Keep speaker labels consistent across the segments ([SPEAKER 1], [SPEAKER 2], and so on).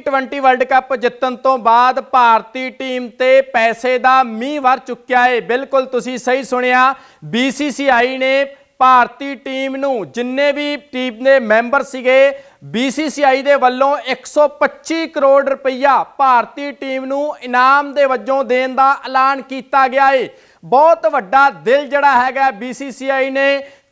[SPEAKER 1] T20 world cup ਜਿੱਤਣ ਤੋਂ ਬਾਅਦ ਭਾਰਤੀ ਟੀਮ ਤੇ ਪੈਸੇ ਦਾ ਮੀਂਹ ਵਰ ਚੁੱਕਿਆ ਏ ਬਿਲਕੁਲ ਤੁਸੀਂ ਸਹੀ ਸੁਣਿਆ BCCI ਨੇ ਭਾਰਤੀ ਟੀਮ ਨੂੰ ਜਿੰਨੇ ਵੀ ਟੀਮ ਦੇ ਮੈਂਬਰ ਸੀਗੇ BCCI ਦੇ ਵੱਲੋਂ 125 ਕਰੋੜ ਰੁਪਈਆ ਭਾਰਤੀ ਟੀਮ ਨੂੰ ਇਨਾਮ ਦੇ ਵਜੋਂ ਦੇਣ ਦਾ ਐਲਾਨ ਕੀਤਾ ਗਿਆ ਏ ਬਹੁਤ ਵੱਡਾ ਦਿਲ ਜਿਹੜਾ ਹੈਗਾ BCCI ਨੇ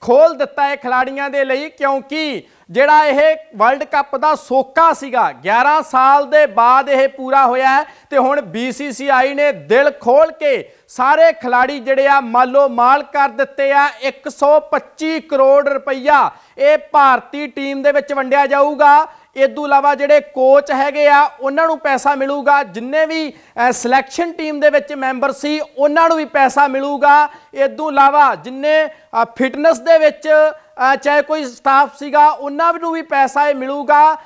[SPEAKER 1] ਖੋਲ ਦਿੱਤਾ ਹੈ ਖਿਲਾੜੀਆਂ ਦੇ ਲਈ ਕਿਉਂਕਿ ਜਿਹੜਾ ਇਹ ਵਰਲਡ ਕੱਪ ਦਾ ਸੋਕਾ ਸੀਗਾ 11 ਸਾਲ ਦੇ ਬਾਅਦ ਇਹ ਪੂਰਾ ਹੋਇਆ ਹੈ ਤੇ ਹੁਣ BCCI ਨੇ ਦਿਲ ਖੋਲ ਕੇ ਸਾਰੇ ਖਿਲਾੜੀ ਜਿਹੜੇ ਆ ਮਾਲੋ ਮਾਲ ਕਰ ਦਿੱਤੇ ਆ 125 ਕਰੋੜ ਰੁਪਈਆ ਇਹ ਭਾਰਤੀ ਟੀਮ ਦੇ ਵਿੱਚ ਵੰਡਿਆ ਜਾਊਗਾ ਇਸ ਤੋਂ ਇਲਾਵਾ ਜਿਹੜੇ ਕੋਚ ਹੈਗੇ ਆ ਉਹਨਾਂ ਨੂੰ ਪੈਸਾ ਮਿਲੂਗਾ ਜਿੰਨੇ ਵੀ ਸਿਲੈਕਸ਼ਨ ਟੀਮ ਦੇ ਵਿੱਚ ਮੈਂਬਰ ਸੀ ਉਹਨਾਂ ਨੂੰ ਵੀ ਪੈਸਾ ਮਿਲੂਗਾ ਇਸ ਤੋਂ ਇਲਾਵਾ ਜਿੰਨੇ ਫਿਟਨੈਸ ਦੇ ਵਿੱਚ ਚਾਹੇ ਕੋਈ ਸਟਾਫ ਸੀਗਾ ਉਹਨਾਂ ਨੂੰ ਵੀ ਪੈਸਾ ਇਹ ਮਿਲੂਗਾ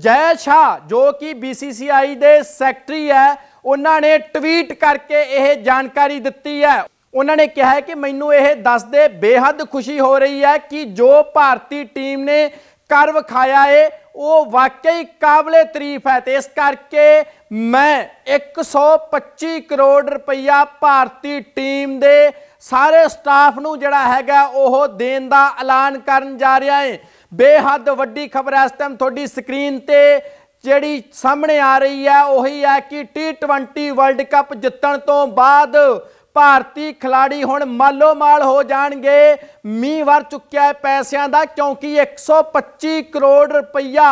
[SPEAKER 1] ਜੈ ਸ਼ਾ ਜੋ ਕਿ BCCI ਦੇ ਸੈਕਟਰੀ ਹੈ ਉਹਨਾਂ ਨੇ ਟਵੀਟ ਕਰਕੇ ਇਹ ਜਾਣਕਾਰੀ ਦਿੱਤੀ ਹੈ ਉਹਨਾਂ ਨੇ ਕਿਹਾ ਹੈ ਕਿ ਮੈਨੂੰ ਇਹ ਦੱਸਦੇ ਬੇਹੱਦ ਖੁਸ਼ੀ ਹੋ ਰਹੀ ਹੈ ਕਿ ਜੋ ਭਾਰਤੀ ਟੀਮ ਨੇ ਕਰ ਵਿਖਾਇਆ ਏ ਉਹ ਵਾਕਈ ਕਾਬਲੇ ਤਾਰੀਫ ਹੈ ਤੇ ਇਸ ਕਰਕੇ ਮੈਂ 125 ਕਰੋੜ ਰੁਪਈਆ ਭਾਰਤੀ ਟੀਮ ਦੇ ਸਾਰੇ ਸਟਾਫ ਨੂੰ ਜਿਹੜਾ ਹੈਗਾ ਉਹ ਦੇਣ ਦਾ ਐਲਾਨ ਕਰਨ ਜਾ ਰਿਹਾ ਏ ਬੇਹੱਦ ਵੱਡੀ ਖਬਰ ਇਸ ਟਾਈਮ ਤੁਹਾਡੀ ਸਕਰੀਨ ਤੇ ਜਿਹੜੀ ਸਾਹਮਣੇ ਆ ਰਹੀ ਹੈ ਉਹੀ ਹੈ ਕਿ T20 ਵਰਲਡ ਕੱਪ ਜਿੱਤਣ ਤੋਂ ਬਾਅਦ ਭਾਰਤੀ ਖਿਲਾੜੀ ਹੁਣ ਮਾਲੋ-ਮਾਲ ਹੋ ਜਾਣਗੇ ਮੀਂਹ ਵਰ ਚੁੱਕਿਆ ਹੈ ਪੈਸਿਆਂ ਦਾ ਕਿਉਂਕਿ 125 ਕਰੋੜ ਰੁਪਈਆ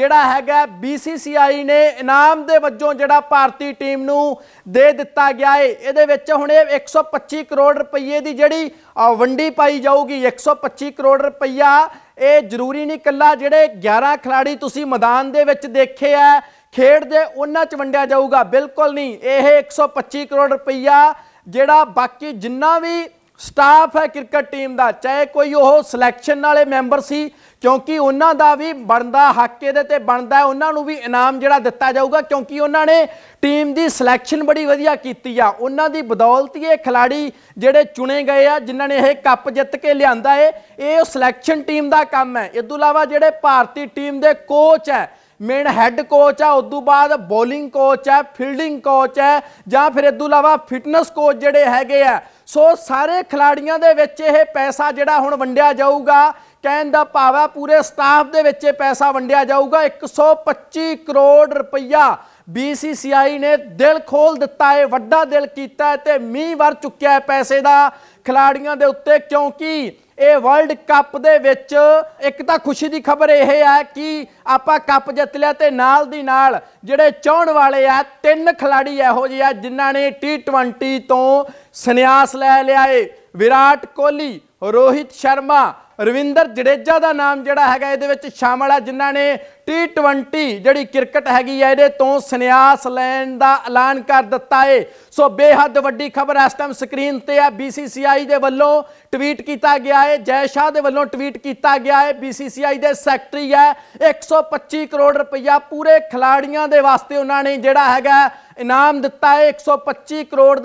[SPEAKER 1] ਜਿਹੜਾ ਹੈਗਾ BCCI ਨੇ ਇਨਾਮ ਦੇ ਵਜੋਂ ਜਿਹੜਾ ਭਾਰਤੀ ਟੀਮ ਨੂੰ ਦੇ ਦਿੱਤਾ ਗਿਆ ਏ ਇਹਦੇ ਵਿੱਚ ਹੁਣ ਇਹ 125 ਕਰੋੜ ਰੁਪਈਏ ਦੀ ਜਿਹੜੀ ਵੰਡੀ ਪਾਈ ਜਾਊਗੀ 125 ਕਰੋੜ ਰੁਪਈਆ ਇਹ ਜ਼ਰੂਰੀ ਨਹੀਂ ਕੱਲਾ ਜਿਹੜੇ 11 ਖਿਲਾੜੀ ਤੁਸੀਂ ਮੈਦਾਨ ਦੇ ਵਿੱਚ ਦੇਖੇ ਆ ਖੇਡ ਦੇ ਉਹਨਾਂ ਚ ਵੰਡਿਆ ਜਾਊਗਾ ਬਿਲਕੁਲ ਨਹੀਂ ਇਹ 125 ਕਰੋੜ ਰੁਪਈਆ ਜਿਹੜਾ ਬਾਕੀ ਜਿੰਨਾ ਵੀ ਸਟਾਫ ਹੈ ਕ੍ਰਿਕਟ ਟੀਮ ਦਾ ਚਾਹੇ ਕੋਈ ਉਹ ਸਿਲੈਕਸ਼ਨ ਵਾਲੇ ਮੈਂਬਰ ਸੀ ਕਿਉਂਕਿ ਉਹਨਾਂ ਦਾ ਵੀ ਬਣਦਾ ਹੱਕ ਇਹਦੇ ਤੇ ਬਣਦਾ ਹੈ ਉਹਨਾਂ ਨੂੰ ਵੀ ਇਨਾਮ ਜਿਹੜਾ ਦਿੱਤਾ ਜਾਊਗਾ ਕਿਉਂਕਿ ਉਹਨਾਂ ਨੇ ਟੀਮ ਦੀ ਸਿਲੈਕਸ਼ਨ ਬੜੀ ਵਧੀਆ ਕੀਤੀ ਆ ਉਹਨਾਂ ਦੀ ਬਦੌਲਤ ਹੀ ਇਹ ਖਿਲਾੜੀ ਜਿਹੜੇ ਚੁਣੇ ਗਏ ਆ ਜਿਨ੍ਹਾਂ ਨੇ ਇਹ ਕੱਪ ਜਿੱਤ ਕੇ ਲਿਆਂਦਾ ਏ ਇਹ ਸਿਲੈਕਸ਼ਨ ਟੀਮ ਦਾ ਕੰਮ ਹੈ ਇਸ ਤੋਂ ਇਲਾਵਾ ਜਿਹੜੇ ਭਾਰਤੀ ਟੀਮ ਦੇ ਕੋਚ ਹੈ ਮੇਨ ਹੈੱਡ ਕੋਚ ਆ ਉਸ ਤੋਂ ਬਾਅਦ ਬੋਲਿੰਗ ਕੋਚ ਹੈ ਫੀਲਡਿੰਗ ਕੋਚ ਹੈ ਜਾਂ ਫਿਰ ਇਸ ਤੋਂ ਇਲਾਵਾ ਫਿਟਨੈਸ ਕੋਚ ਜਿਹੜੇ ਹੈਗੇ ਆ ਸੋ ਸਾਰੇ ਖਿਲਾੜੀਆਂ ਦੇ ਵਿੱਚ ਇਹ ਪੈਸਾ ਜਿਹੜਾ ਹੁਣ ਵੰਡਿਆ ਜਾਊਗਾ ਕਹਿਣ ਦਾ ਭਾਵ ਹੈ ਪੂਰੇ ਸਟਾਫ ਦੇ ਵਿੱਚ ਇਹ ਪੈਸਾ ਵੰਡਿਆ ਜਾਊਗਾ 125 ਕਰੋੜ ਰੁਪਈਆ BCCI ਨੇ ਦਿਲ ਖੋਲ ਦਿੱਤਾ ਹੈ ਵੱਡਾ ਦਿਲ ਕੀਤਾ ਤੇ ਮੀਂਹ ਵਰ ਚੁੱਕਿਆ ਹੈ ਪੈਸੇ ਦਾ ਖਿਲਾੜੀਆਂ ਦੇ ਉੱਤੇ ਕਿਉਂਕਿ ਇਹ ਵਰਲਡ ਕੱਪ ਦੇ ਵਿੱਚ ਇੱਕ ਤਾਂ ਖੁਸ਼ੀ ਦੀ ਖਬਰ ਇਹ ਹੈ ਕਿ ਆਪਾਂ ਕੱਪ ਜਿੱਤ ਲਿਆ ਤੇ ਨਾਲ ਦੀ ਨਾਲ ਜਿਹੜੇ ਚਾਹਣ ਵਾਲੇ ਆ ਤਿੰਨ ਖਿਲਾੜੀ ਇਹੋ ਜਿਹੇ ਆ ਜਿਨ੍ਹਾਂ ਨੇ T20 ਤੋਂ ਸੰਨਿਆਸ ਲੈ ਲਿਆ ਏ ਵਿਰਾਟ ਕੋਹਲੀ ਰੋਹਿਤ ਸ਼ਰਮਾ ਰਵਿੰਦਰ ਜਡੇਜਾ ਦਾ ਨਾਮ ਜਿਹੜਾ ਹੈਗਾ ਇਹਦੇ ਵਿੱਚ ਸ਼ਾਮਲ ਆ ਜਿਨ੍ਹਾਂ ਨੇ T20 ਜਿਹੜੀ ਕ੍ਰਿਕਟ ਹੈਗੀ ਆ ਇਹਦੇ ਤੋਂ ਸੰਨਿਆਸ ਲੈਣ ਦਾ ਐਲਾਨ ਕਰ ਦਿੱਤਾ ਏ ਸੋ ਬੇਹੱਦ ਵੱਡੀ ਖਬਰ ਇਸ ਟਾਈਮ ਸਕਰੀਨ ਤੇ ਆ BCCI ਦੇ ਵੱਲੋਂ ਟਵੀਟ ਕੀਤਾ ਗਿਆ ਏ ਜੈ ਸ਼ਾਹ ਦੇ ਵੱਲੋਂ ਟਵੀਟ ਕੀਤਾ ਗਿਆ ਏ BCCI ਦੇ ਸੈਕਟਰੀ ਹੈ 125 ਕਰੋੜ ਰੁਪਇਆ ਪੂਰੇ ਖਿਲਾੜੀਆਂ ਦੇ ਵਾਸਤੇ ਉਹਨਾਂ ਨੇ ਜਿਹੜਾ ਹੈਗਾ ਇਨਾਮ ਦਿੱਤਾ ਏ 125 ਕਰੋੜ